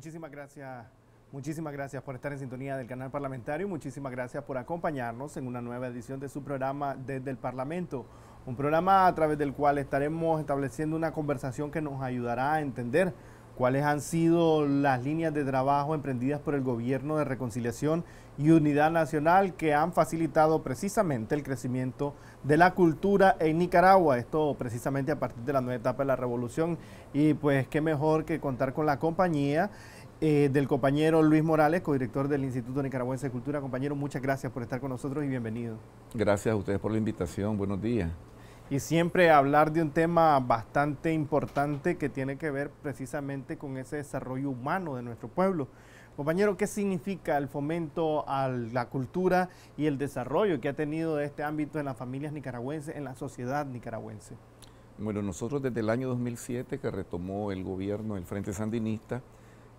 Muchísimas gracias. Muchísimas gracias por estar en sintonía del canal parlamentario y muchísimas gracias por acompañarnos en una nueva edición de su programa desde el Parlamento. Un programa a través del cual estaremos estableciendo una conversación que nos ayudará a entender ¿Cuáles han sido las líneas de trabajo emprendidas por el Gobierno de Reconciliación y Unidad Nacional que han facilitado precisamente el crecimiento de la cultura en Nicaragua? Esto precisamente a partir de la nueva etapa de la revolución. Y pues qué mejor que contar con la compañía eh, del compañero Luis Morales, codirector del Instituto Nicaragüense de Cultura. Compañero, muchas gracias por estar con nosotros y bienvenido. Gracias a ustedes por la invitación. Buenos días y siempre hablar de un tema bastante importante que tiene que ver precisamente con ese desarrollo humano de nuestro pueblo. Compañero, ¿qué significa el fomento a la cultura y el desarrollo que ha tenido este ámbito en las familias nicaragüenses, en la sociedad nicaragüense? Bueno, nosotros desde el año 2007 que retomó el gobierno del Frente Sandinista,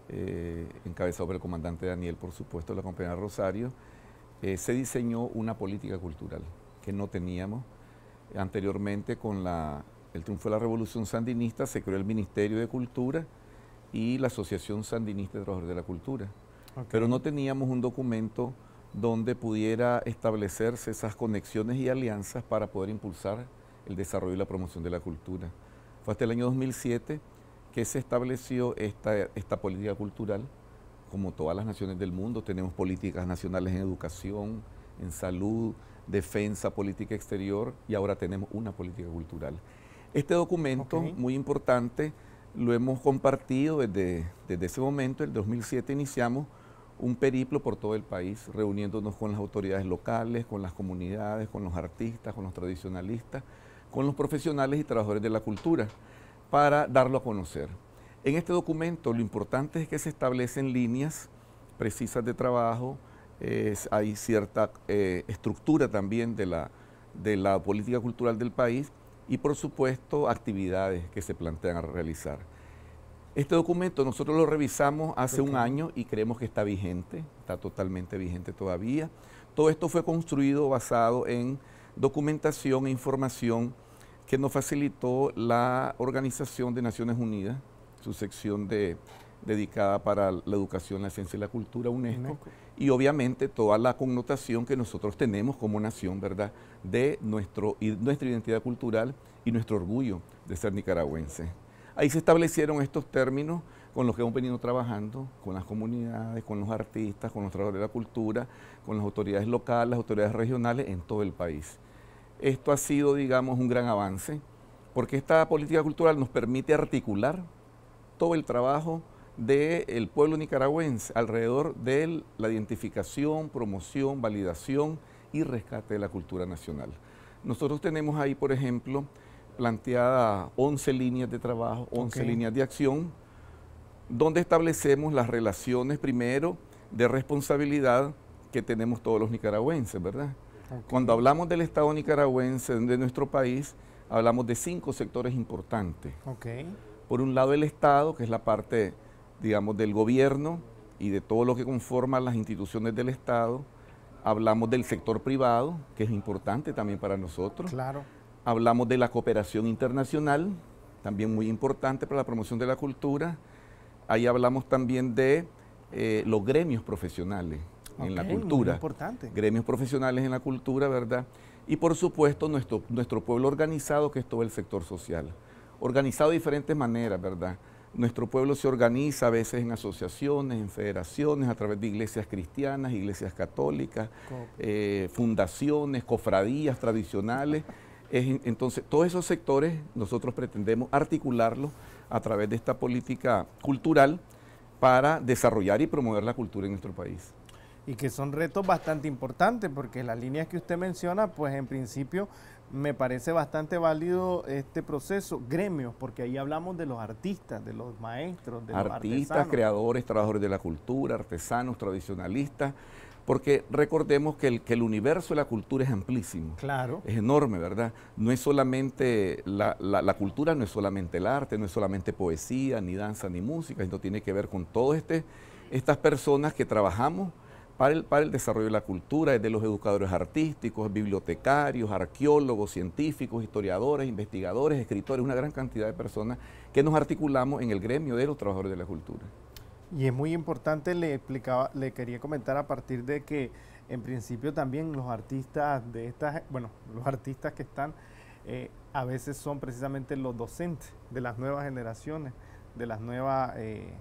eh, encabezado por el comandante Daniel, por supuesto, la compañera Rosario, eh, se diseñó una política cultural que no teníamos, Anteriormente, con el triunfo de la Revolución Sandinista, se creó el Ministerio de Cultura y la Asociación Sandinista de Trabajadores de la Cultura. Pero no teníamos un documento donde pudiera establecerse esas conexiones y alianzas para poder impulsar el desarrollo y la promoción de la cultura. Fue hasta el año 2007 que se estableció esta, esta política cultural. Como todas las naciones del mundo, tenemos políticas nacionales en educación, en salud, defensa, política exterior y ahora tenemos una política cultural. Este documento, muy importante, lo hemos compartido desde, desde ese momento, el 2007 iniciamos un periplo por todo el país, reuniéndonos con las autoridades locales, con las comunidades, con los artistas, con los tradicionalistas, con los profesionales y trabajadores de la cultura, para darlo a conocer. En este documento lo importante es que se establecen líneas precisas de trabajo, hay cierta eh, estructura también de la, política cultural del país y por supuesto actividades que se plantean a realizar. Este documento nosotros lo revisamos hace un año y creemos que está vigente, está totalmente vigente todavía. Todo esto fue construido basado en documentación e información que nos facilitó la Organización de Naciones Unidas, su sección dedicada para la educación, la ciencia y la cultura, UNESCO y obviamente toda la connotación que nosotros tenemos como nación, ¿verdad? De nuestro, nuestra identidad cultural y nuestro orgullo de ser nicaragüense. Ahí se establecieron estos términos con los que hemos venido trabajando, con las comunidades, con los artistas, con los trabajadores de la cultura, con las autoridades locales, las autoridades regionales en todo el país. Esto ha sido, digamos, un gran avance, porque esta política cultural nos permite articular todo el trabajo del pueblo nicaragüense alrededor de la identificación, promoción, validación y rescate de la cultura nacional. Nosotros tenemos ahí, por ejemplo, planteadas 11 líneas de trabajo, 11 líneas de acción, donde establecemos las relaciones primero de responsabilidad que tenemos todos los nicaragüenses, ¿verdad? Cuando hablamos del Estado nicaragüense, de nuestro país, hablamos de cinco sectores importantes. Por un lado el Estado, que es la parte digamos, del gobierno y de todo lo que conforman las instituciones del Estado. Hablamos del sector privado, que es importante también para nosotros. Claro. Hablamos de la cooperación internacional, también muy importante para la promoción de la cultura. Ahí hablamos también de eh, los gremios profesionales en la cultura. Muy importante. Gremios profesionales en la cultura, ¿verdad? Y por supuesto nuestro, nuestro pueblo organizado, que es todo el sector social. Organizado de diferentes maneras, ¿verdad? Nuestro pueblo se organiza a veces en asociaciones, en federaciones, a través de iglesias cristianas, iglesias católicas, eh, fundaciones, cofradías tradicionales. entonces, todos esos sectores nosotros pretendemos articularlos a través de esta política cultural para desarrollar y promover la cultura en nuestro país y que son retos bastante importantes porque las líneas que usted menciona, pues en principio me parece bastante válido este proceso, gremios, porque ahí hablamos de los artistas, de los maestros, de artistas, los creadores, trabajadores de la cultura, artesanos, tradicionalistas, porque recordemos que el, que el universo de la cultura es amplísimo. Claro. Es enorme, ¿verdad? No es solamente, la, cultura no es solamente el arte, no es solamente poesía, ni danza, ni música, esto tiene que ver con todas este, estas personas que trabajamos para el, desarrollo de la cultura, es de los educadores artísticos, bibliotecarios, arqueólogos, científicos, historiadores, investigadores, escritores, una gran cantidad de personas que nos articulamos en el gremio de los trabajadores de la cultura. Y es muy importante, le explicaba, le quería comentar a partir de que en principio también los artistas de estas, bueno, los artistas que están eh, a veces son precisamente los docentes de las nuevas generaciones, de las nuevas, eh,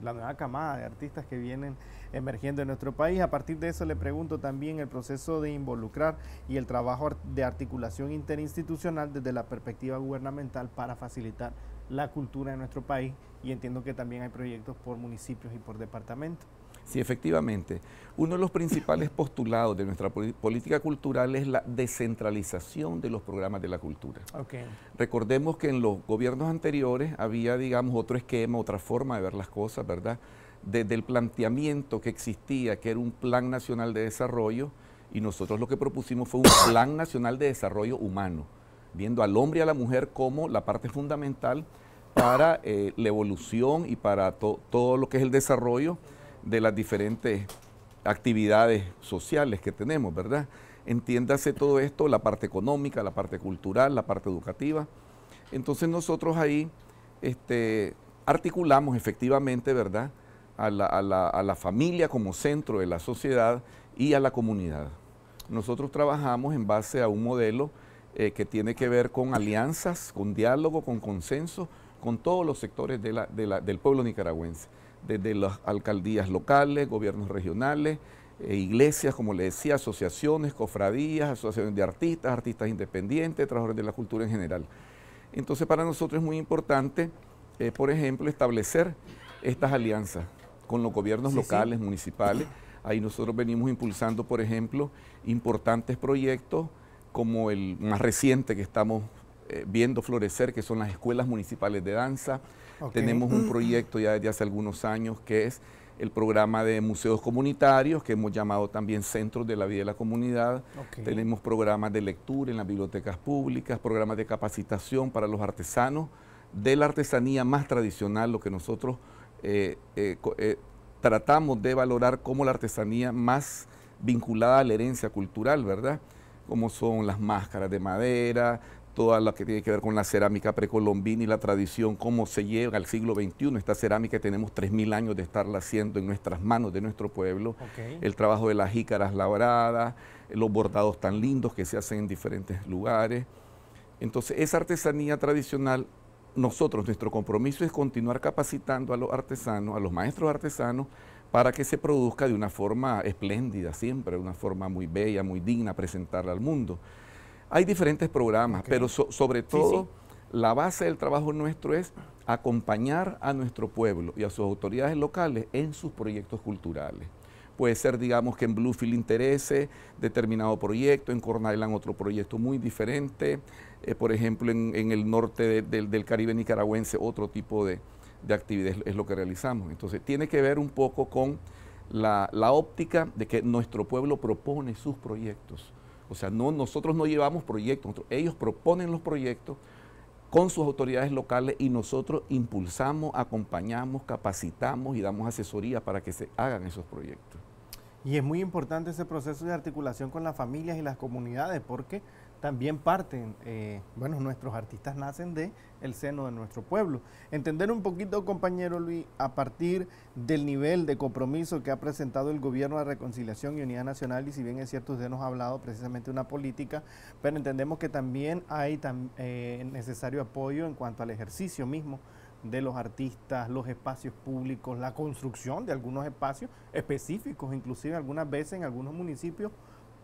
la nueva camada de artistas que vienen emergiendo en nuestro país. A partir de eso le pregunto también el proceso de involucrar y el trabajo de articulación interinstitucional desde la perspectiva gubernamental para facilitar la cultura en nuestro país y entiendo que también hay proyectos por municipios y por departamentos. Sí, efectivamente. Uno de los principales postulados de nuestra política cultural es la descentralización de los programas de la cultura. Okay. Recordemos que en los gobiernos anteriores había, digamos, otro esquema, otra forma de ver las cosas, ¿verdad? desde el planteamiento que existía, que era un plan nacional de desarrollo, y nosotros lo que propusimos fue un plan nacional de desarrollo humano, viendo al hombre y a la mujer como la parte fundamental para eh, la evolución y para todo lo que es el desarrollo de las diferentes actividades sociales que tenemos, ¿verdad? Entiéndase todo esto, la parte económica, la parte cultural, la parte educativa. Entonces nosotros ahí este, articulamos efectivamente, ¿verdad? a la, familia como centro de la sociedad y a la comunidad. Nosotros trabajamos en base a un modelo eh, que tiene que ver con alianzas, con diálogo, con consenso, con todos los sectores del pueblo nicaragüense, desde las alcaldías locales, gobiernos regionales, eh, iglesias, como le decía, asociaciones, cofradías, asociaciones de artistas, artistas independientes, trabajadores de la cultura en general. Entonces para nosotros es muy importante, eh, por ejemplo, establecer estas alianzas con los gobiernos locales, municipales. Ahí nosotros venimos impulsando, por ejemplo, importantes proyectos como el más reciente que estamos eh, viendo florecer, que son las escuelas municipales de danza. Tenemos un mm. proyecto ya desde hace algunos años que es el programa de museos comunitarios, que hemos llamado también Centros de la Vida de la Comunidad. Tenemos programas de lectura en las bibliotecas públicas, programas de capacitación para los artesanos de la artesanía más tradicional, lo que nosotros eh, eh, eh, tratamos de valorar como la artesanía más vinculada a la herencia cultural, ¿verdad? Como son las máscaras de madera, toda la que tiene que ver con la cerámica precolombina y la tradición, cómo se lleva al siglo XXI, esta cerámica tenemos 3.000 años de estarla haciendo en nuestras manos de nuestro pueblo, el trabajo de las jícaras labradas, los bordados tan lindos que se hacen en diferentes lugares. Entonces, esa artesanía tradicional nosotros, nuestro compromiso es continuar capacitando a los artesanos, a los maestros artesanos, para que se produzca de una forma espléndida siempre, de una forma muy bella, muy digna, presentarla al mundo. Hay diferentes programas, pero sobre todo la base del trabajo nuestro es acompañar a nuestro pueblo y a sus autoridades locales en sus proyectos culturales. Puede ser, digamos, que en Bluefield interese determinado proyecto, en Cornellan otro proyecto muy diferente, eh, por ejemplo, en, el norte del, Caribe nicaragüense otro tipo de, de actividades es lo que realizamos. Entonces, tiene que ver un poco con la, óptica de que nuestro pueblo propone sus proyectos. O sea, no, nosotros no llevamos proyectos, ellos proponen los proyectos con sus autoridades locales y nosotros impulsamos, acompañamos, capacitamos y damos asesoría para que se hagan esos proyectos. Y es muy importante ese proceso de articulación con las familias y las comunidades porque también parten, eh, bueno, nuestros artistas nacen de el seno de nuestro pueblo. Entender un poquito, compañero Luis, a partir del nivel de compromiso que ha presentado el gobierno de reconciliación y unidad nacional, y si bien es cierto, usted nos ha hablado precisamente de una política, pero entendemos que también hay eh, necesario apoyo en cuanto al ejercicio mismo de los artistas, los espacios públicos, la construcción de algunos espacios específicos, inclusive algunas veces en algunos municipios,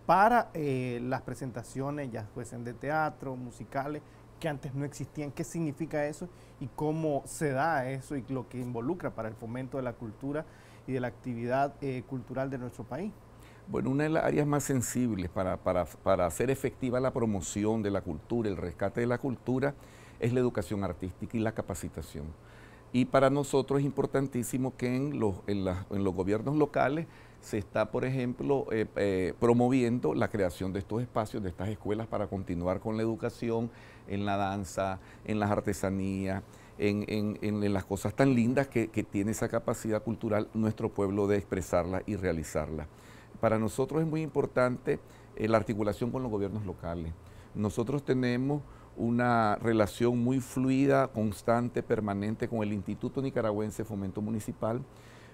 para eh, las presentaciones, ya fuesen de teatro, musicales, que antes no existían. ¿Qué significa eso y cómo se da eso y lo que involucra para el fomento de la cultura y de la actividad eh, cultural de nuestro país? Bueno, una de las áreas más sensibles para, para hacer efectiva la promoción de la cultura, el rescate de la cultura, es la educación artística y la capacitación. Y para nosotros es importantísimo que en los, en, los gobiernos locales se está, por ejemplo, eh, eh, promoviendo la creación de estos espacios, de estas escuelas para continuar con la educación en la danza, en las artesanías, en, las cosas tan lindas que, tiene esa capacidad cultural nuestro pueblo de expresarla y realizarla. Para nosotros es muy importante eh, la articulación con los gobiernos locales. Nosotros tenemos una relación muy fluida, constante, permanente con el Instituto Nicaragüense de Fomento Municipal.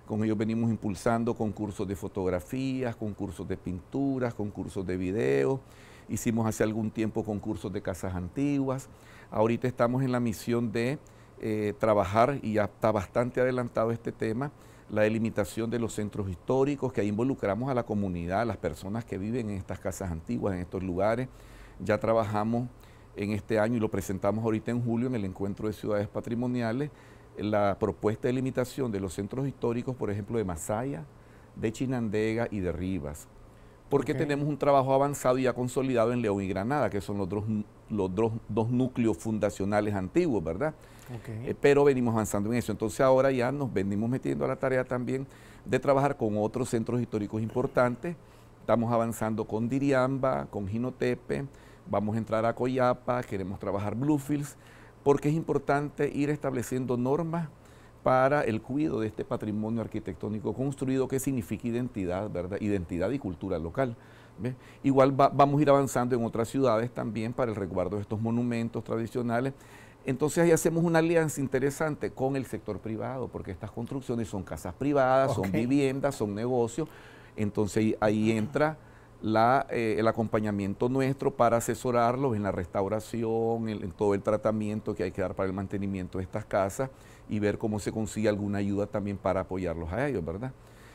Con ellos venimos impulsando concursos de fotografías, concursos de pinturas, concursos de videos. Hicimos hace algún tiempo concursos de casas antiguas. Ahorita estamos en la misión de eh, trabajar, y ya está bastante adelantado este tema, la delimitación de los centros históricos, que ahí involucramos a la comunidad, a las personas que viven en estas casas antiguas, en estos lugares. Ya trabajamos en este año y lo presentamos ahorita en julio en el encuentro de ciudades patrimoniales, la propuesta de limitación de los centros históricos, por ejemplo, de Masaya, de Chinandega y de Rivas. Porque tenemos un trabajo avanzado y ya consolidado en León y Granada, que son los dos, núcleos fundacionales antiguos, ¿verdad? Eh, pero venimos avanzando en eso. Entonces ahora ya nos venimos metiendo a la tarea también de trabajar con otros centros históricos importantes. Estamos avanzando con Diriamba, con Ginotepe, vamos a entrar a Coyapa, queremos trabajar Bluefields, porque es importante ir estableciendo normas para el cuidado de este patrimonio arquitectónico construido que significa identidad, ¿verdad? Identidad y cultura local. Igual vamos a ir avanzando en otras ciudades también para el resguardo de estos monumentos tradicionales. Entonces ahí hacemos una alianza interesante con el sector privado, porque estas construcciones son casas privadas, son viviendas, son negocios. Entonces ahí entra eh, el acompañamiento nuestro para asesorarlos en la restauración, en, todo el tratamiento que hay que dar para el mantenimiento de estas casas y ver cómo se consigue alguna ayuda también para apoyarlos a ellos, ¿verdad?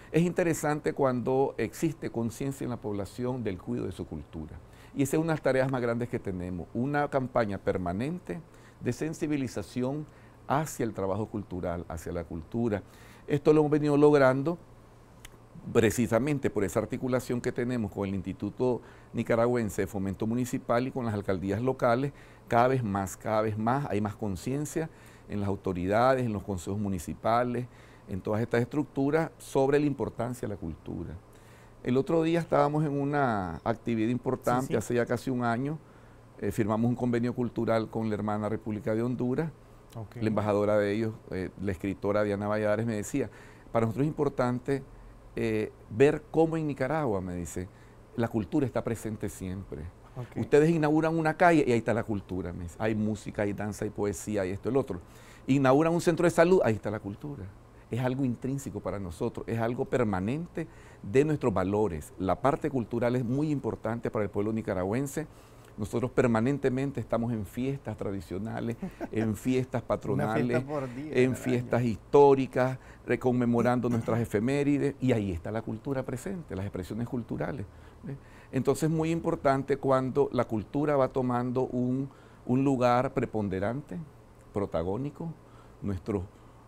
Es interesante cuando existe conciencia en la población del cuidado de su cultura. Y esa es una de las tareas más grandes que tenemos, una campaña permanente de sensibilización hacia el trabajo cultural, hacia la cultura. Esto lo hemos venido logrando precisamente por esa articulación que tenemos con el Instituto Nicaragüense de Fomento Municipal y con las alcaldías locales, cada vez más, cada vez más hay más conciencia en las autoridades, en los consejos municipales, en todas estas estructuras sobre la importancia de la cultura. El otro día estábamos en una actividad importante, hace ya casi un año, eh, firmamos un convenio cultural con la hermana República de Honduras, la embajadora de ellos, eh, la escritora Diana Valladares, me decía, para nosotros es importante eh, ver cómo en Nicaragua, me dice, la cultura está presente siempre. Ustedes inauguran una calle y ahí está la cultura. Hay música, hay danza, hay poesía, y esto, el otro. Inauguran un centro de salud, ahí está la cultura. Es algo intrínseco para nosotros, es algo permanente de nuestros valores. La parte cultural es muy importante para el pueblo nicaragüense nosotros permanentemente estamos en fiestas tradicionales, en fiestas patronales, en fiestas históricas, reconmemorando nuestras efemérides y ahí está la cultura presente, las expresiones culturales. Entonces es muy importante cuando la cultura va tomando un, un lugar preponderante, protagónico. Nuestros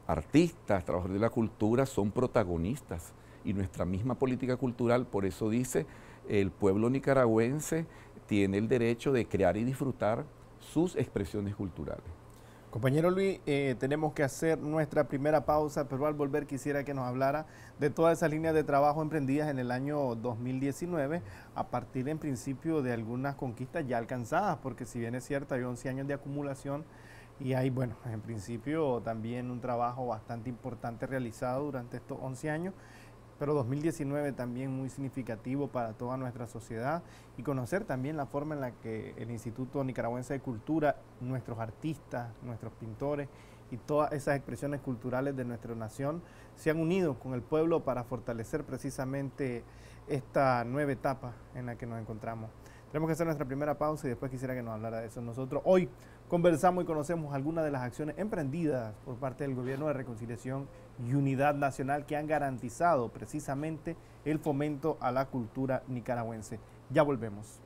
artistas, trabajadores de la cultura son protagonistas y nuestra misma política cultural por eso dice el pueblo nicaragüense tiene el derecho de crear y disfrutar sus expresiones culturales. Compañero Luis, eh, tenemos que hacer nuestra primera pausa, pero al volver quisiera que nos hablara de todas esas líneas de trabajo emprendidas en el año 2019, a partir en principio de algunas conquistas ya alcanzadas, porque si bien es cierto, hay 11 años de acumulación y hay, bueno, en principio también un trabajo bastante importante realizado durante estos 11 años pero 2019 también muy significativo para toda nuestra sociedad y conocer también la forma en la que el Instituto Nicaragüense de Cultura, nuestros artistas, nuestros pintores y todas esas expresiones culturales de nuestra nación se han unido con el pueblo para fortalecer precisamente esta nueva etapa en la que nos encontramos. Tenemos que hacer nuestra primera pausa y después quisiera que nos hablara de eso. Nosotros hoy Conversamos y conocemos algunas de las acciones emprendidas por parte del Gobierno de Reconciliación y Unidad Nacional que han garantizado precisamente el fomento a la cultura nicaragüense. Ya volvemos.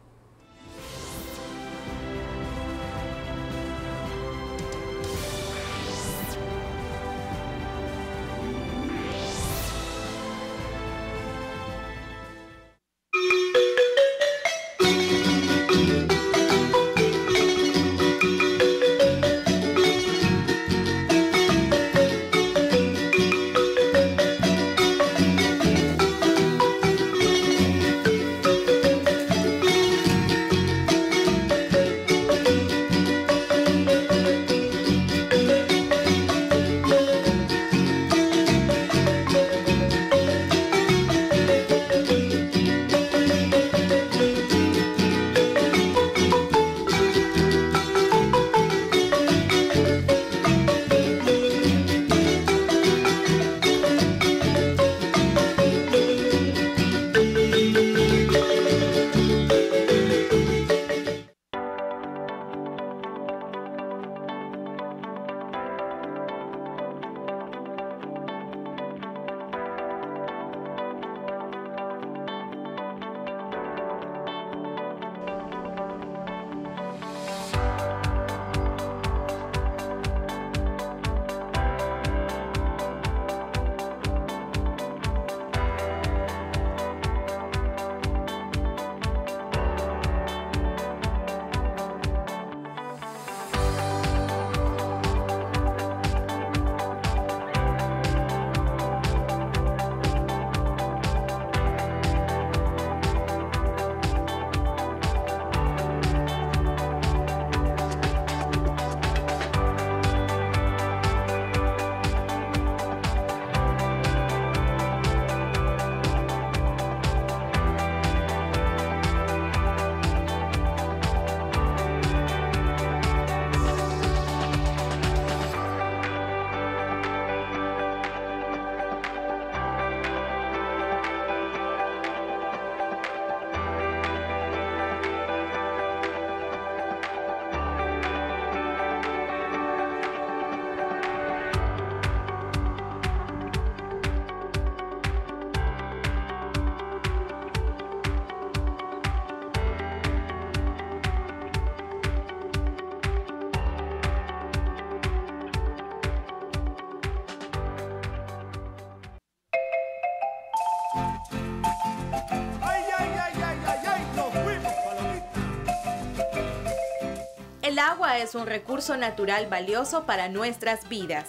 es un recurso natural valioso para nuestras vidas.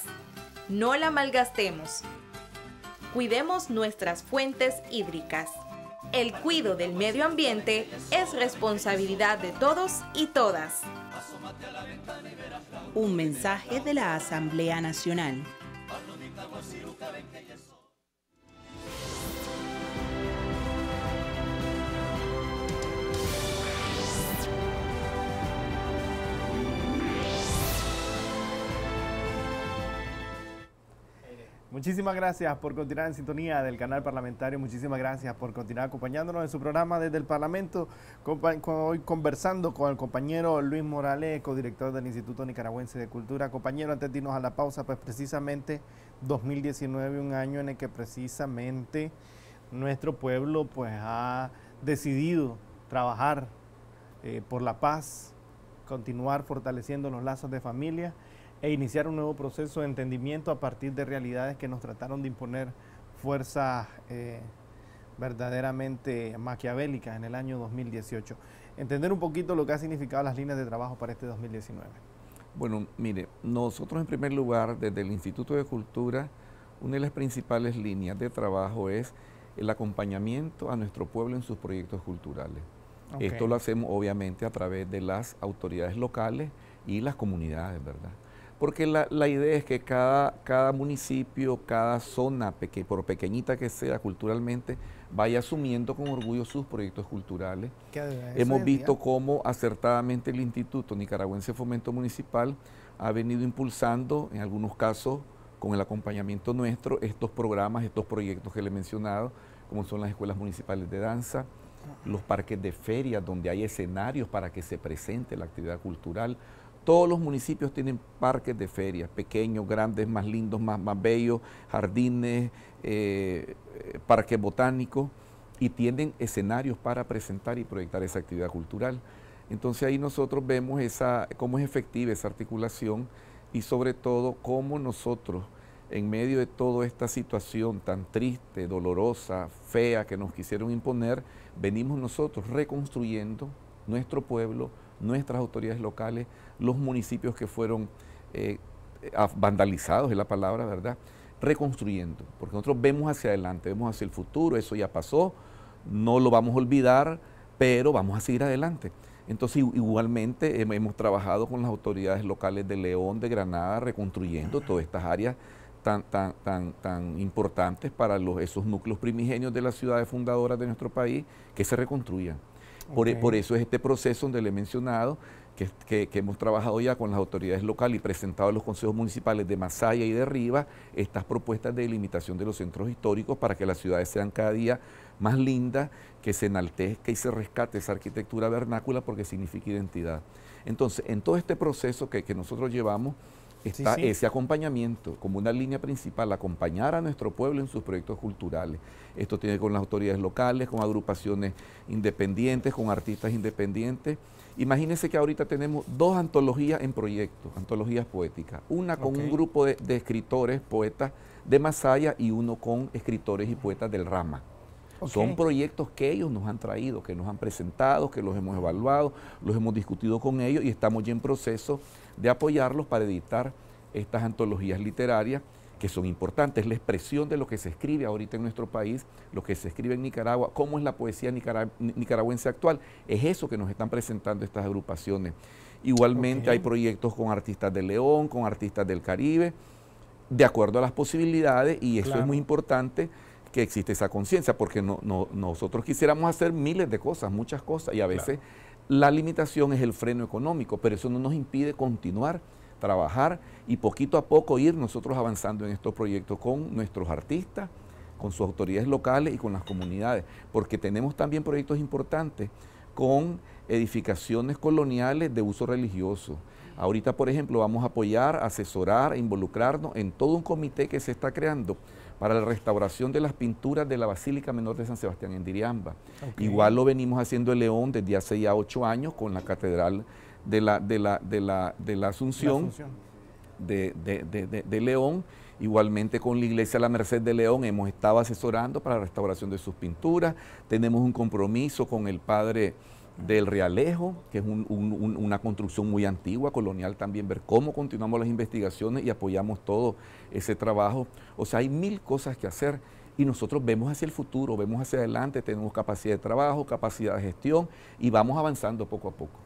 No la malgastemos. Cuidemos nuestras fuentes hídricas. El cuidado del medio ambiente es responsabilidad de todos y todas. Un mensaje de la Asamblea Nacional. Muchísimas gracias por continuar en sintonía del canal parlamentario, muchísimas gracias por continuar acompañándonos en su programa desde el Parlamento, hoy conversando con el compañero Luis Morales, co-director del Instituto Nicaragüense de Cultura. Compañero, antes de irnos a la pausa, pues precisamente 2019, un año en el que precisamente nuestro pueblo pues ha decidido trabajar eh, por la paz, continuar fortaleciendo los lazos de familia e iniciar un nuevo proceso de entendimiento a partir de realidades que nos trataron de imponer fuerzas eh, verdaderamente maquiavélicas en el año 2018. Entender un poquito lo que ha significado las líneas de trabajo para este 2019. Bueno, mire, nosotros en primer lugar, desde el Instituto de Cultura, una de las principales líneas de trabajo es el acompañamiento a nuestro pueblo en sus proyectos culturales. Esto lo hacemos obviamente a través de las autoridades locales y las comunidades, ¿verdad? Porque la, idea es que cada, municipio, cada zona, por pequeñita que sea culturalmente, vaya asumiendo con orgullo sus proyectos culturales. Hemos visto cómo acertadamente el Instituto Nicaragüense de Fomento Municipal ha venido impulsando, en algunos casos, con el acompañamiento nuestro, estos programas, estos proyectos que le he mencionado, como son las escuelas municipales de danza, los parques de ferias, donde hay escenarios para que se presente la actividad cultural, todos los municipios tienen parques de ferias, pequeños, grandes, más lindos, más, más bellos, jardines, eh, parques botánicos, y tienen escenarios para presentar y proyectar esa actividad cultural. Entonces ahí nosotros vemos esa, cómo es efectiva esa articulación y sobre todo cómo nosotros, en medio de toda esta situación tan triste, dolorosa, fea que nos quisieron imponer, venimos nosotros reconstruyendo nuestro pueblo, nuestras autoridades locales, los municipios que fueron eh, vandalizados, es la palabra, ¿verdad? Reconstruyendo, porque nosotros vemos hacia adelante, vemos hacia el futuro, eso ya pasó, no lo vamos a olvidar, pero vamos a seguir adelante. Entonces, igualmente hemos trabajado con las autoridades locales de León, de Granada, reconstruyendo todas estas áreas tan, tan, tan, tan importantes para los, esos núcleos primigenios de las ciudades fundadoras de nuestro país, que se reconstruyan. Por, e, por, eso es este proceso donde le he mencionado que, hemos trabajado ya con las autoridades locales y presentado a los consejos municipales de Masaya y de Riva estas propuestas de delimitación de los centros históricos para que las ciudades sean cada día más lindas, que se enaltezca y se rescate esa arquitectura vernácula porque significa identidad. Entonces, en todo este proceso que nosotros llevamos, está ese acompañamiento como una línea principal, acompañar a nuestro pueblo en sus proyectos culturales. Esto tiene con las autoridades locales, con agrupaciones independientes, con artistas independientes. Imagínense que ahorita tenemos dos antologías en proyecto, antologías poéticas, una con un grupo de, escritores, poetas de Masaya y uno con escritores y poetas del Rama. Son proyectos que ellos nos han traído, que nos han presentado, que los hemos evaluado, los hemos discutido con ellos y estamos ya en proceso de apoyarlos para editar estas antologías literarias que son importantes, la expresión de lo que se escribe ahorita en nuestro país, lo que se escribe en Nicaragua, cómo es la poesía nicaragüense actual. Es eso que nos están presentando estas agrupaciones. Igualmente hay proyectos con artistas de León, con artistas del Caribe, de acuerdo a las posibilidades, y eso es muy importante que existe esa conciencia, porque no, nosotros quisiéramos hacer miles de cosas, muchas cosas, y a veces... La limitación es el freno económico, pero eso no nos impide continuar, trabajar y poquito a poco ir nosotros avanzando en estos proyectos con nuestros artistas, con sus autoridades locales y con las comunidades, porque tenemos también proyectos importantes con edificaciones coloniales de uso religioso. Ahorita, por ejemplo, vamos a apoyar, asesorar, e involucrarnos en todo un comité que se está creando para la restauración de las pinturas de la Basílica Menor de San Sebastián en Diriamba. Igual lo venimos haciendo en León desde hace ya ocho años con la Catedral de la, de la, de la, Asunción, de, de León. Igualmente con la Iglesia La Merced de León hemos estado asesorando para la restauración de sus pinturas. Tenemos un compromiso con el Padre del Realejo, que es una construcción muy antigua, colonial también, ver cómo continuamos las investigaciones y apoyamos todo ese trabajo. O sea, hay mil cosas que hacer y nosotros vemos hacia el futuro, vemos hacia adelante, tenemos capacidad de trabajo, capacidad de gestión y vamos avanzando poco a poco.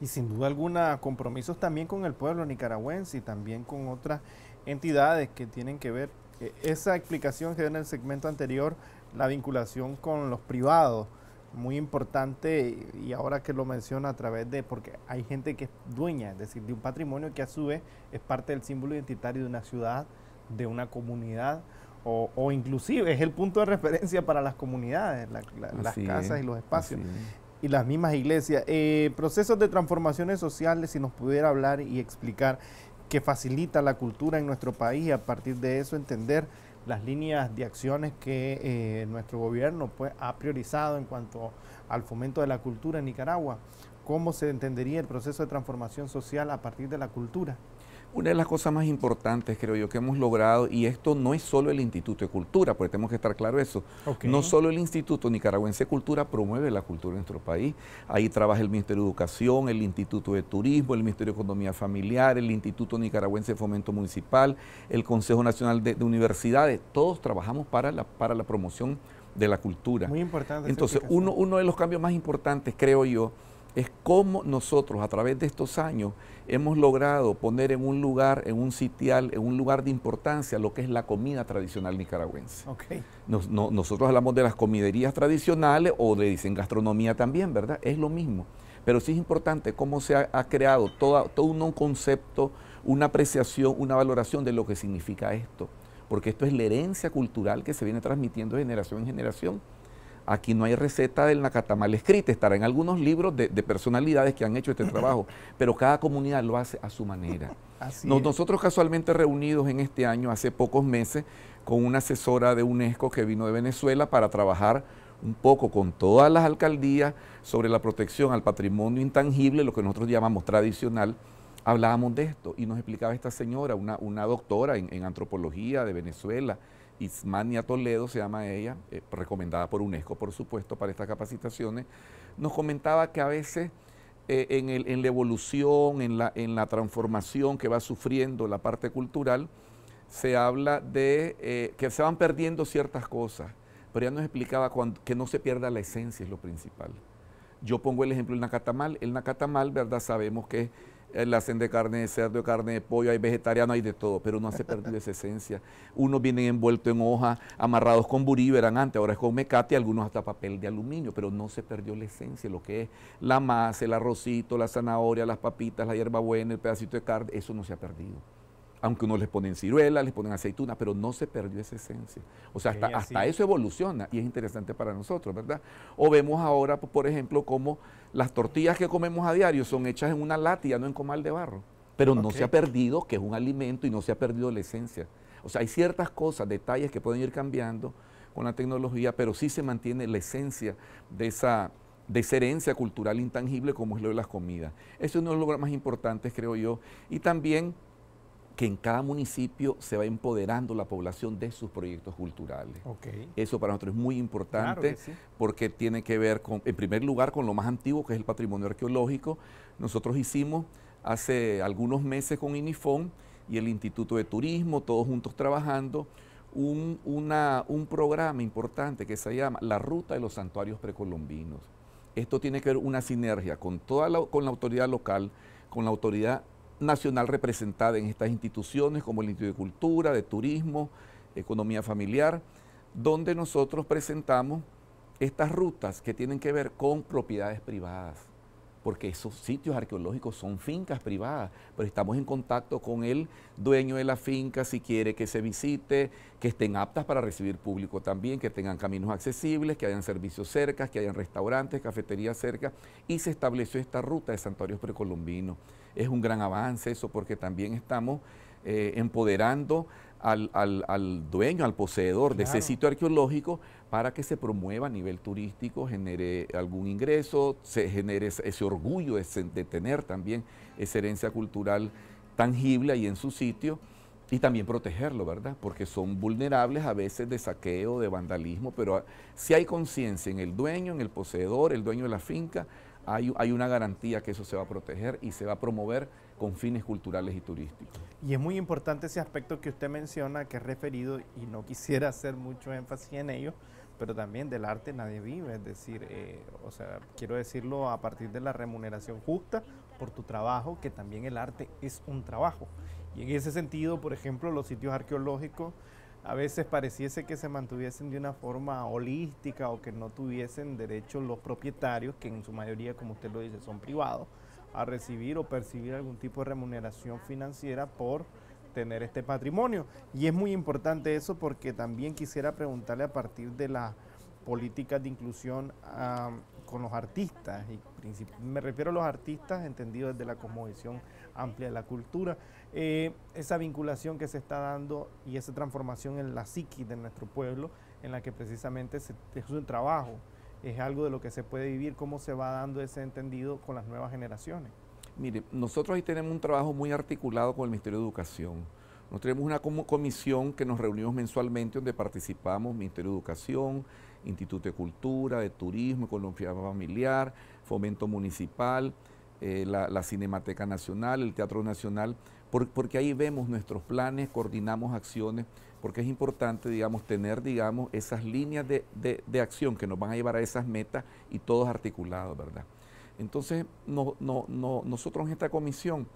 Y sin duda alguna, compromisos también con el pueblo nicaragüense y también con otras entidades que tienen que ver. Eh, esa explicación que en el segmento anterior, la vinculación con los privados, muy importante y ahora que lo menciona a través de, porque hay gente que es dueña, es decir, de un patrimonio que a su vez es parte del símbolo identitario de una ciudad, de una comunidad. O, o inclusive es el punto de referencia para las comunidades, las casas y los espacios y las mismas iglesias. Eh, procesos de transformaciones sociales, si nos pudiera hablar y explicar qué facilita la cultura en nuestro país y a partir de eso entender las líneas de acciones que eh, nuestro gobierno pues, ha priorizado en cuanto al fomento de la cultura en Nicaragua. ¿Cómo se entendería el proceso de transformación social a partir de la cultura? Una de las cosas más importantes, creo yo, que hemos logrado, y esto no es solo el Instituto de Cultura, porque tenemos que estar claro eso, no solo el Instituto Nicaragüense de Cultura promueve la cultura en nuestro país, ahí trabaja el Ministerio de Educación, el Instituto de Turismo, el Ministerio de Economía Familiar, el Instituto Nicaragüense de Fomento Municipal, el Consejo Nacional de, de Universidades, todos trabajamos para la, para la promoción de la cultura. Muy importante. Entonces, uno, uno de los cambios más importantes, creo yo, es cómo nosotros a través de estos años hemos logrado poner en un lugar, en un sitial, en un lugar de importancia lo que es la comida tradicional nicaragüense. Okay. nosotros hablamos de las comiderías tradicionales o le dicen gastronomía también, ¿verdad? Es lo mismo. Pero sí es importante cómo se ha, creado todo un concepto, una apreciación, una valoración de lo que significa esto. Porque esto es la herencia cultural que se viene transmitiendo de generación en generación Aquí no hay receta del nacatamal escrita, estará en algunos libros de, personalidades que han hecho este trabajo, pero cada comunidad lo hace a su manera. nosotros casualmente reunidos en este año, hace pocos meses, con una asesora de UNESCO que vino de Venezuela para trabajar un poco con todas las alcaldías sobre la protección al patrimonio intangible, lo que nosotros llamamos tradicional, hablábamos de esto y nos explicaba esta señora, una, doctora en antropología de Venezuela, Ismania Toledo, se llama ella, eh, recomendada por UNESCO, por supuesto, para estas capacitaciones, nos comentaba que a veces eh, en, la evolución, en la, transformación que va sufriendo la parte cultural, se habla de eh, que se van perdiendo ciertas cosas, pero ella nos explicaba que no se pierda la esencia, es lo principal. Yo pongo el ejemplo del Nacatamal. El Nacatamal, ¿verdad? Sabemos que el eh, hacen de carne de cerdo, de carne de pollo, hay vegetariano, hay de todo, pero no se perdido esa esencia. Unos vienen envueltos en hoja, amarrados con burí, eran antes, ahora es con mecate, algunos hasta papel de aluminio, pero no se perdió la esencia, lo que es la masa, el arrocito, la zanahoria, las papitas, la hierbabuena, el pedacito de carne, eso no se ha perdido aunque uno les ponen ciruela, les ponen aceituna, pero no se perdió esa esencia. O sea, hasta, eso evoluciona y es interesante para nosotros, ¿verdad? O vemos ahora, por ejemplo, cómo las tortillas que comemos a diario son hechas en una lata y ya no en comal de barro, pero no se ha perdido que es un alimento y no se ha perdido la esencia. O sea, hay ciertas cosas, detalles que pueden ir cambiando con la tecnología, pero sí se mantiene la esencia de esa, de herencia cultural intangible como es lo de las comidas. Eso es uno de los más importantes, creo yo. Y también que en cada municipio se va empoderando la población de sus proyectos culturales. Okay. Eso para nosotros es muy importante porque tiene que ver, con, en primer lugar, con lo más antiguo que es el patrimonio arqueológico. Nosotros hicimos hace algunos meses con INIFON y el Instituto de Turismo, todos juntos trabajando, un, un programa importante que se llama La Ruta de los Santuarios Precolombinos. Esto tiene que ver una sinergia con, toda con la autoridad local, con la autoridad nacional representada en estas instituciones como el Instituto de Cultura, de Turismo, Economía Familiar, donde nosotros presentamos estas rutas que tienen que ver con propiedades privadas porque esos sitios arqueológicos son fincas privadas, pero estamos en contacto con el dueño de la finca si quiere que se visite, que estén aptas para recibir público también, que tengan caminos accesibles, que hayan servicios cerca, que hayan restaurantes, cafeterías cerca, y se estableció esta ruta de santuarios precolombinos. Es un gran avance eso porque también estamos eh, empoderando al, dueño, al poseedor de ese sitio arqueológico para que se promueva a nivel turístico, genere algún ingreso, se genere ese orgullo de tener también esa herencia cultural tangible ahí en su sitio y también protegerlo, ¿verdad? Porque son vulnerables a veces de saqueo, de vandalismo, pero si hay conciencia en el dueño, en el poseedor, el dueño de la finca, hay, una garantía que eso se va a proteger y se va a promover con fines culturales y turísticos. Y es muy importante ese aspecto que usted menciona, que es referido, y no quisiera hacer mucho énfasis en ello, pero también del arte nadie vive, es decir, eh, o sea, quiero decirlo a partir de la remuneración justa por tu trabajo, que también el arte es un trabajo. Y en ese sentido, por ejemplo, los sitios arqueológicos a veces pareciese que se mantuviesen de una forma holística o que no tuviesen derecho los propietarios, que en su mayoría, como usted lo dice, son privados, a recibir o percibir algún tipo de remuneración financiera por tener este patrimonio. Y es muy importante eso porque también quisiera preguntarle a partir de las políticas de inclusión con los artistas. Y me refiero a los artistas entendidos desde la cosmovisión amplia de la cultura. Eh, esa vinculación que se está dando y esa transformación en la psiquis de nuestro pueblo, en la que precisamente es un trabajo, es algo de lo que se puede vivir, cómo se va dando ese entendido con las nuevas generaciones. Mire, nosotros ahí tenemos un trabajo muy articulado con el Ministerio de Educación. Nosotros tenemos una comisión que nos reunimos mensualmente donde participamos Ministerio de Educación, Instituto de Cultura, de Turismo, Economía Familiar, Fomento Municipal, eh, la, Cinemateca Nacional, el Teatro Nacional, porque ahí vemos nuestros planes, coordinamos acciones, porque es importante, digamos, tener, digamos, esas líneas de acción que nos van a llevar a esas metas y todos articulados, ¿verdad? Entonces, nosotros en esta comisión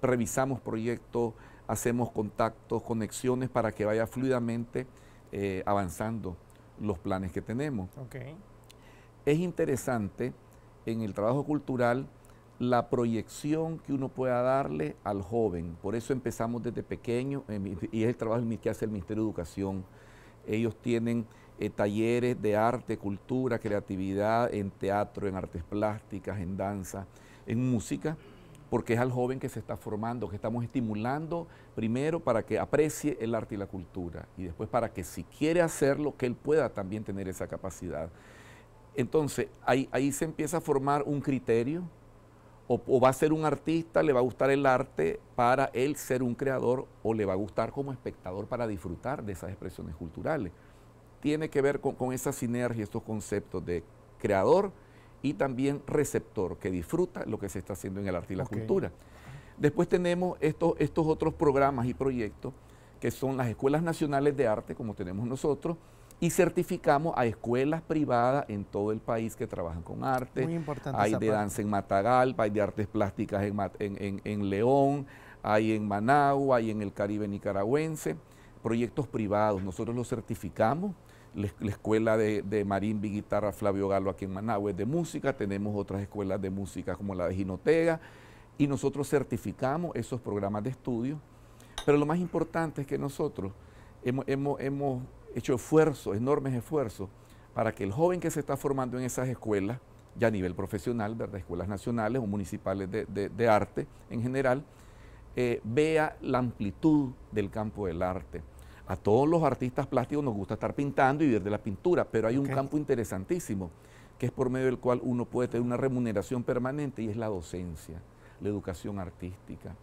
revisamos proyectos, hacemos contactos, conexiones para que vaya fluidamente eh, avanzando los planes que tenemos. Es interesante en el trabajo cultural la proyección que uno pueda darle al joven. Por eso empezamos desde pequeño eh, y es el trabajo que hace el Ministerio de Educación. Ellos tienen eh, talleres de arte, cultura, creatividad, en teatro, en artes plásticas, en danza, en música, porque es al joven que se está formando, que estamos estimulando primero para que aprecie el arte y la cultura y después para que si quiere hacerlo, que él pueda también tener esa capacidad. Entonces, ahí, se empieza a formar un criterio, o, va a ser un artista, le va a gustar el arte para él ser un creador, o le va a gustar como espectador para disfrutar de esas expresiones culturales tiene que ver con, esa sinergia, estos conceptos de creador y también receptor, que disfruta lo que se está haciendo en el arte y la cultura. Después tenemos estos, otros programas y proyectos, que son las escuelas nacionales de arte, como tenemos nosotros, y certificamos a escuelas privadas en todo el país que trabajan con arte. Muy importante. Hay de danza en Matagalpa, hay de artes plásticas en, León, hay en Managua, hay en el Caribe nicaragüense, proyectos privados. Nosotros los certificamos la escuela de, de marimba guitarra Flavio Galo aquí en Managua es de música, tenemos otras escuelas de música como la de Ginotega y nosotros certificamos esos programas de estudio, pero lo más importante es que nosotros hemos, hecho esfuerzos, enormes esfuerzos, para que el joven que se está formando en esas escuelas, ya a nivel profesional, escuelas nacionales o municipales de, arte en general, eh, vea la amplitud del campo del arte a todos los artistas plásticos nos gusta estar pintando y vivir de la pintura, pero hay un campo interesantísimo, que es por medio del cual uno puede tener una remuneración permanente y es la docencia, la educación artística.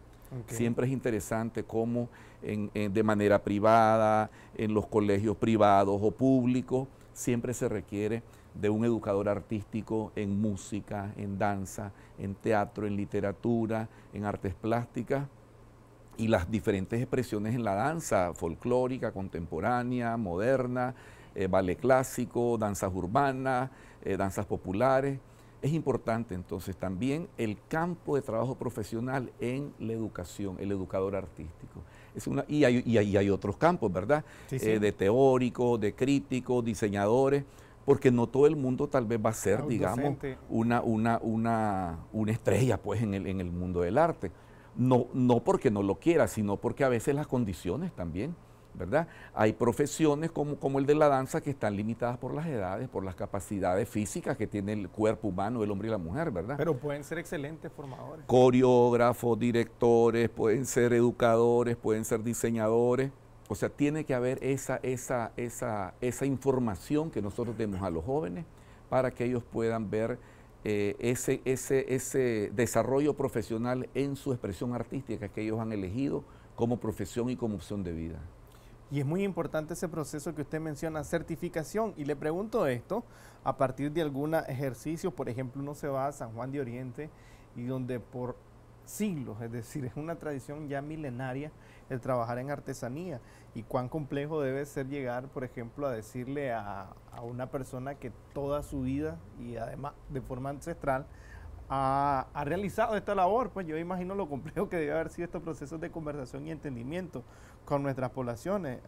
Siempre es interesante cómo de manera privada, en los colegios privados o públicos, siempre se requiere de un educador artístico en música, en danza, en teatro, en literatura, en artes plásticas y las diferentes expresiones en la danza, folclórica, contemporánea, moderna, eh, ballet clásico, danzas urbanas, eh, danzas populares. Es importante entonces también el campo de trabajo profesional en la educación, el educador artístico. Es una, y, hay, hay, otros campos, ¿verdad? Eh, de teórico, de críticos, diseñadores, porque no todo el mundo tal vez va a ser, digamos, una, una, una, una estrella pues, en, el, en el mundo del arte no, porque no lo quiera, sino porque a veces las condiciones también. ¿verdad? Hay profesiones como, como, el de la danza que están limitadas por las edades, por las capacidades físicas que tiene el cuerpo humano, el hombre y la mujer, ¿verdad? Pero pueden ser excelentes formadores. Coreógrafos, directores, pueden ser educadores, pueden ser diseñadores. O sea, tiene que haber esa, esa, esa, esa información que nosotros demos a los jóvenes para que ellos puedan ver eh, ese, ese desarrollo profesional en su expresión artística que ellos han elegido como profesión y como opción de vida. Y es muy importante ese proceso que usted menciona, certificación. Y le pregunto esto, a partir de algún ejercicio, por ejemplo, uno se va a San Juan de Oriente y donde por siglos, es decir, es una tradición ya milenaria, el trabajar en artesanía y cuán complejo debe ser llegar, por ejemplo, a decirle a, una persona que toda su vida y además de forma ancestral ha, realizado esta labor. Pues yo imagino lo complejo que debe haber sido estos procesos de conversación y entendimiento con nuestras poblaciones,